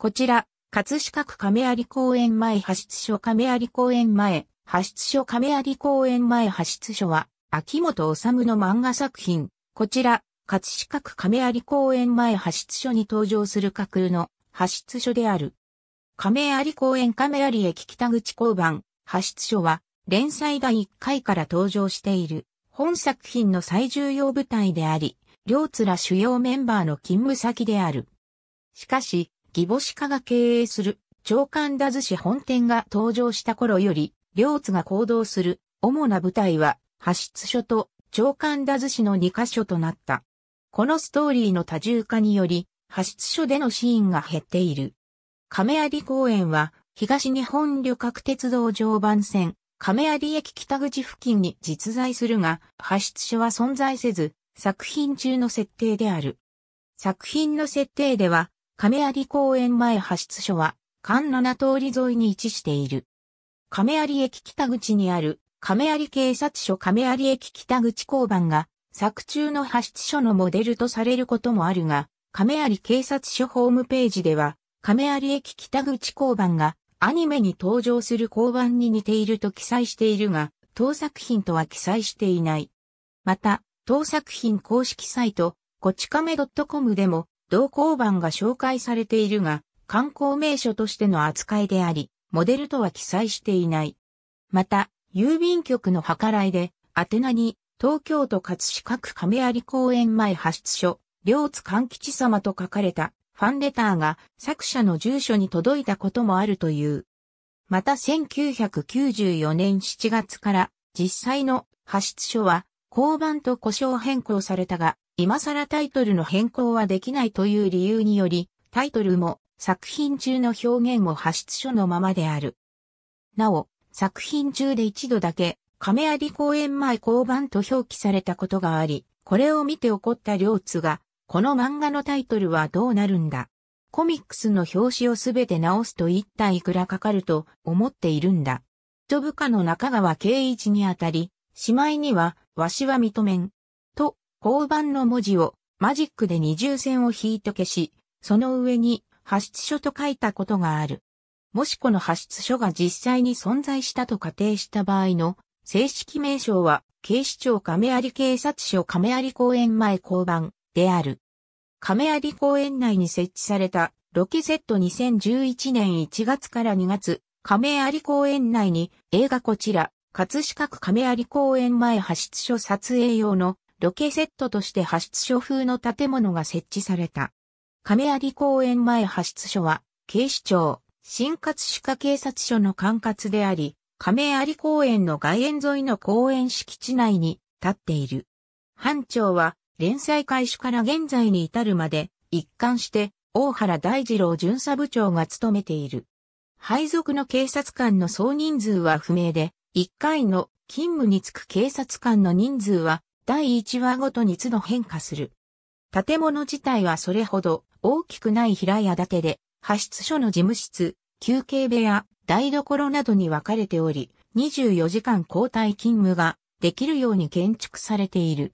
こちら、葛飾区亀有公園前派出所亀有公園前、派出所亀有公園前派出所は、秋元治の漫画作品。こちら、葛飾区亀有公園前派出所に登場する架空の派出所である。亀有公園亀有駅北口交番、派出所は、連載第1回から登場している、本作品の最重要舞台であり、両津ら主要メンバーの勤務先である。しかし、義母歯科が経営する長官田寿司本店が登場した頃より、両津が行動する主な舞台は、派出所と長官田寿司の2カ所となった。このストーリーの多重化により、派出所でのシーンが減っている。亀有公園は、東日本旅客鉄道常磐線、亀有駅北口付近に実在するが、派出所は存在せず、作品中の設定である。作品の設定では、亀有公園前派出所は、関七通り沿いに位置している。亀有駅北口にある、亀有警察署亀有駅北口交番が、作中の派出所のモデルとされることもあるが、亀有警察署ホームページでは、亀有駅北口交番が、アニメに登場する交番に似ていると記載しているが、当作品とは記載していない。また、当作品公式サイト、こち亀 .com でも、同交番が紹介されているが、観光名所としての扱いであり、モデルとは記載していない。また、郵便局の計らいで、宛名に、東京都葛飾区亀有公園前派出所、両津勘吉様と書かれたファンレターが作者の住所に届いたこともあるという。また1994年7月から実際の派出所は交番と故障変更されたが、今更タイトルの変更はできないという理由により、タイトルも作品中の表現も発出所のままである。なお、作品中で一度だけ、亀有公園前交番と表記されたことがあり、これを見て起こった両津が、この漫画のタイトルはどうなるんだ。コミックスの表紙をすべて直すと一体いくらかかると思っているんだ。人部下の中川圭一にあたり、しまいには、わしは認めん。交番の文字をマジックで二重線を引いて消し、その上に発出書と書いたことがある。もしこの発出書が実際に存在したと仮定した場合の正式名称は警視庁亀有警察署亀有公園前交番である。亀有公園内に設置されたロケセット2011年1月から2月、亀有公園内に映画こちら、葛飾区亀有公園前発出所撮影用のロケセットとして派出所風の建物が設置された。亀有公園前派出所は、警視庁、新葛飾警察署の管轄であり、亀有公園の外苑沿いの公園敷地内に立っている。班長は、連載開始から現在に至るまで、一貫して、大原大二郎巡査部長が務めている。配属の警察官の総人数は不明で、一回の勤務につく警察官の人数は第1話ごとに都度変化する。建物自体はそれほど大きくない平屋建てで、派出所の事務室、休憩部屋、台所などに分かれており、24時間交代勤務ができるように建築されている。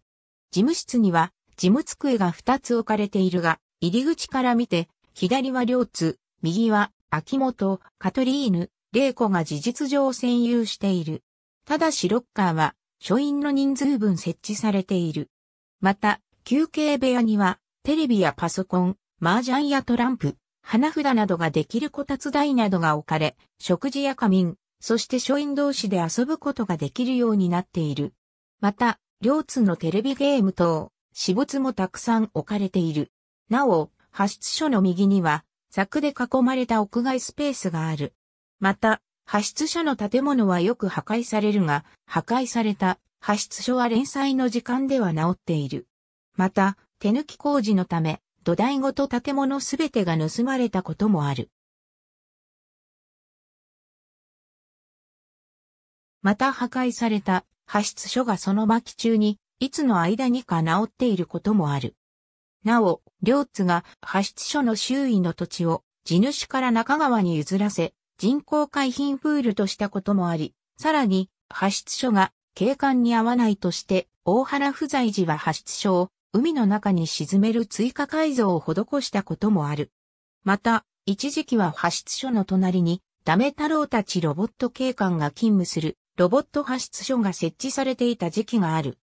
事務室には事務机が2つ置かれているが、入り口から見て、左は両津、右は秋元、カトリーヌ、玲子が事実上占有している。ただしロッカーは書院の人数分設置されている。また、休憩部屋には、テレビやパソコン、麻雀やトランプ、花札などができるこたつ台などが置かれ、食事や仮眠、そして書院同士で遊ぶことができるようになっている。また、両津のテレビゲーム等、私物もたくさん置かれている。なお、派出所の右には、柵で囲まれた屋外スペースがある。また、派出所の建物はよく破壊されるが、破壊された派出所は連載の時間では治っている。また、手抜き工事のため、土台ごと建物すべてが盗まれたこともある。また破壊された派出所がその巻中に、いつの間にか治っていることもある。なお、両津が派出所の周囲の土地を地主から中川に譲らせ、人工海浜プールとしたこともあり、さらに、発出所が景観に合わないとして、大原不在時は発出所を海の中に沈める追加改造を施したこともある。また、一時期は発出所の隣に、ダメ太郎たちロボット警官が勤務するロボット発出所が設置されていた時期がある。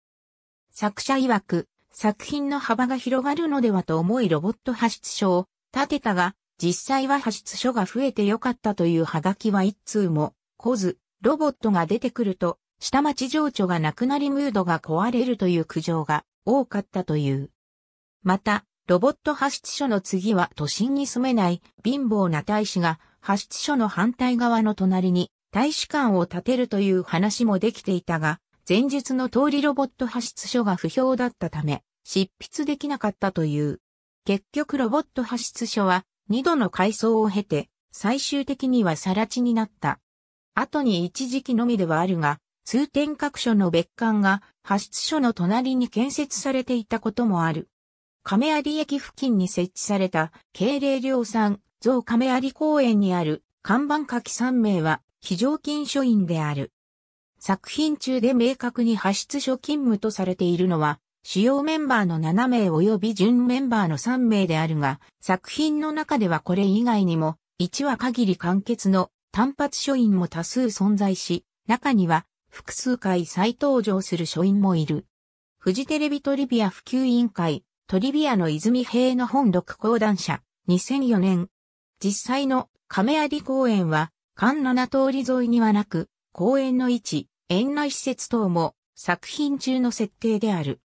作者曰く、作品の幅が広がるのではと思いロボット発出所を建てたが、実際は派出所が増えてよかったというハガキは一通も来ず、ロボットが出てくると、下町情緒がなくなりムードが壊れるという苦情が多かったという。また、ロボット派出所の次は都心に住めない貧乏な大使が派出所の反対側の隣に大使館を建てるという話もできていたが、前述の通りロボット派出所が不評だったため、執筆できなかったという。結局ロボット派出所は二度の改装を経て、最終的には更地になった。後に一時期のみではあるが、通天各所の別館が発出所の隣に建設されていたこともある。亀有駅付近に設置された敬礼量産像亀有公園にある看板書き3名は非常勤書院である。作品中で明確に発出所勤務とされているのは主要メンバーの7名及び準メンバーの3名であるが、作品の中ではこれ以外にも、1話限り完結の単発書院も多数存在し、中には複数回再登場する書院もいる。フジテレビトリビア普及委員会、トリビアの泉平の本録講談社、2004年。実際の亀有公園は、関7通り沿いにはなく、公園の位置、園内施設等も作品中の設定である。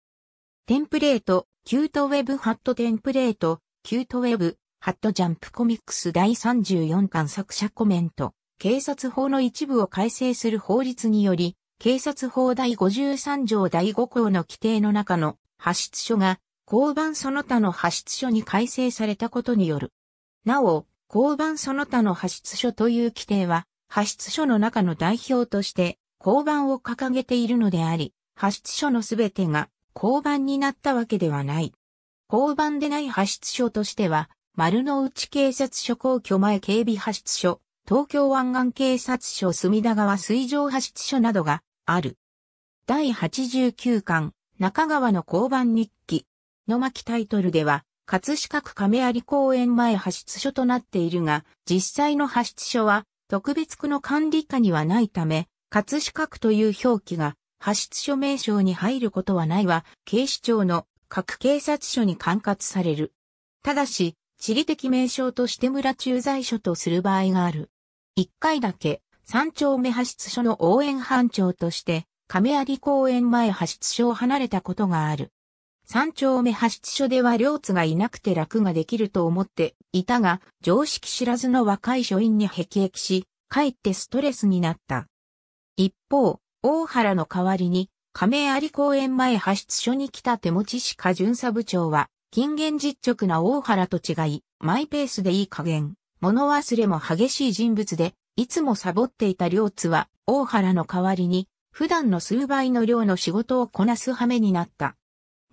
テンプレート、キュートウェブハットテンプレート、キュートウェブ、ハットジャンプコミックス第34巻作者コメント。警察法の一部を改正する法律により、警察法第53条第5項の規定の中の発出書が、交番その他の発出書に改正されたことによる。なお、交番その他の発出書という規定は、発出書の中の代表として、交番を掲げているのであり、発出書のすべてが交番になったわけではない。交番でない派出所としては、丸の内警察署皇居前警備派出所、東京湾岸警察署隅田川水上派出所などがある。第89巻、中川の交番日記の巻タイトルでは、葛飾区亀有公園前派出所となっているが、実際の派出所は特別区の管理下にはないため、葛飾区という表記が発出署名称に入ることはないは、警視庁の各警察署に管轄される。ただし、地理的名称として村駐在所とする場合がある。一回だけ、三丁目派出所の応援班長として、亀有公園前派出所を離れたことがある。三丁目派出所では両津がいなくて楽ができると思っていたが、常識知らずの若い署員に辟易し、かえってストレスになった。一方、大原の代わりに、亀有公園前派出所に来た手持ちしか。巡査部長は、近現実直な大原と違い、マイペースでいい加減、物忘れも激しい人物で、いつもサボっていた両津は、大原の代わりに、普段の数倍の量の仕事をこなす羽目になった。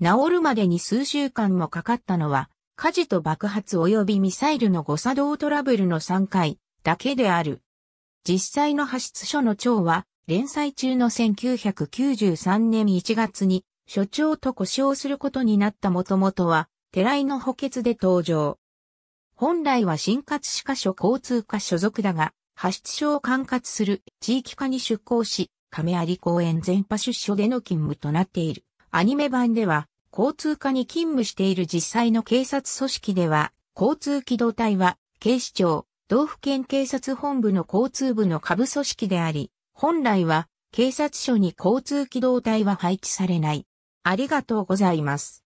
治るまでに数週間もかかったのは、火事と爆発及びミサイルの誤作動トラブルの3回だけである。実際の派出所の長は、連載中の1993年1月に、所長と故障することになったもともとは、寺井の補欠で登場。本来は新活市科所交通課所属だが、派出所を管轄する地域課に出向し、亀有公園全派出所での勤務となっている。アニメ版では、交通課に勤務している実際の警察組織では、交通機動隊は、警視庁、道府県警察本部の交通部の下部組織であり、本来は警察署に交通機動隊は配置されない。ありがとうございます。